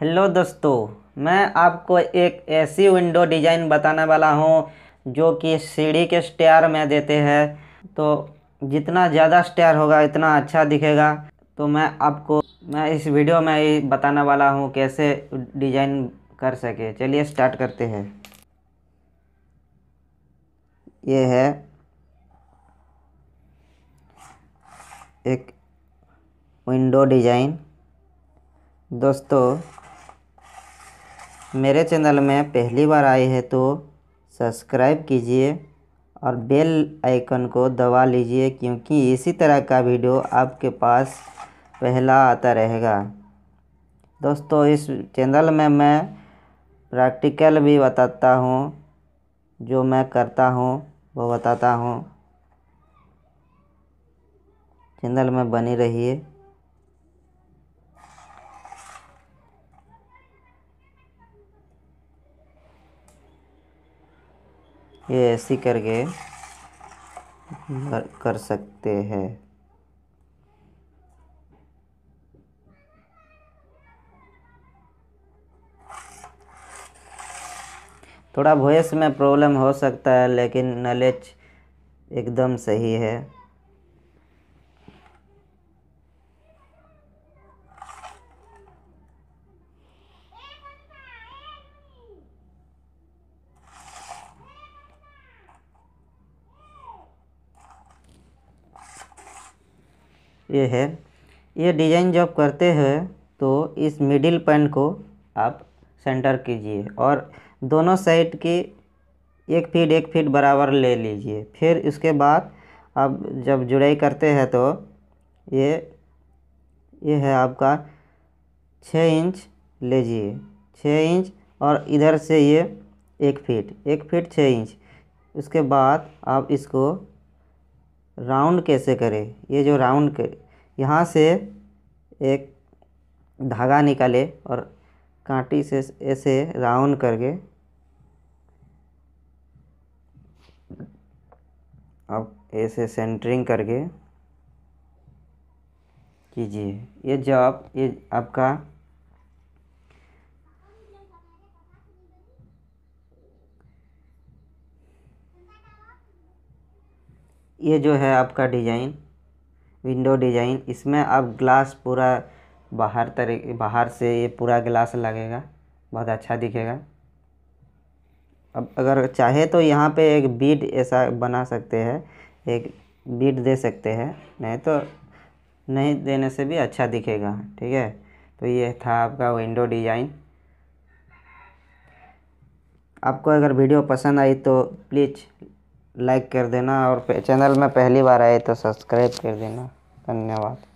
hello दोस्तों मैं आपको एक ऐसी विंडो डिज़ाइन बताने वाला हूँ जो कि सीढ़ी के स्टेयर में देते हैं तो जितना ज़्यादा स्टेयर होगा इतना अच्छा दिखेगा तो मैं आपको मैं इस वीडियो में ही बताने वाला हूँ कैसे डिज़ाइन कर सके चलिए स्टार्ट करते हैं ये है एक विंडो डिज़ाइन दोस्तों मेरे चैनल में पहली बार आए हैं तो सब्सक्राइब कीजिए और बेल आइकन को दबा लीजिए क्योंकि इसी तरह का वीडियो आपके पास पहला आता रहेगा दोस्तों इस चैनल में मैं प्रैक्टिकल भी बताता हूँ जो मैं करता हूँ वो बताता हूँ चैनल में बनी रहिए ये ऐसी करके कर, कर सकते हैं थोड़ा वॉइस में प्रॉब्लम हो सकता है लेकिन नॉलेज एकदम सही है ये है ये डिजाइन जब करते हैं तो इस मिडिल पॉइंट को आप सेंटर कीजिए और दोनों साइड की एक फीट एक फीट बराबर ले लीजिए फिर इसके बाद आप जब जुड़ाई करते हैं तो ये ये है आपका छः इंच लीजिए छः इंच और इधर से ये एक फीट एक फीट छः इंच उसके बाद आप इसको राउंड कैसे करें ये जो राउंड कर यहाँ से एक धागा निकाले और कांटी से ऐसे राउंड करके अब ऐसे सेंटरिंग करके कीजिए ये जब ये आपका ये जो है आपका डिज़ाइन विंडो डिज़ाइन इसमें आप ग्लास पूरा बाहर तरीके बाहर से ये पूरा ग्लास लगेगा बहुत अच्छा दिखेगा अब अगर चाहे तो यहाँ पे एक बीट ऐसा बना सकते हैं एक बीट दे सकते हैं नहीं तो नहीं देने से भी अच्छा दिखेगा ठीक है तो ये था आपका विंडो डिज़ाइन आपको अगर वीडियो पसंद आई तो प्लीज़ लाइक कर देना और चैनल में पहली बार आए तो सब्सक्राइब कर देना धन्यवाद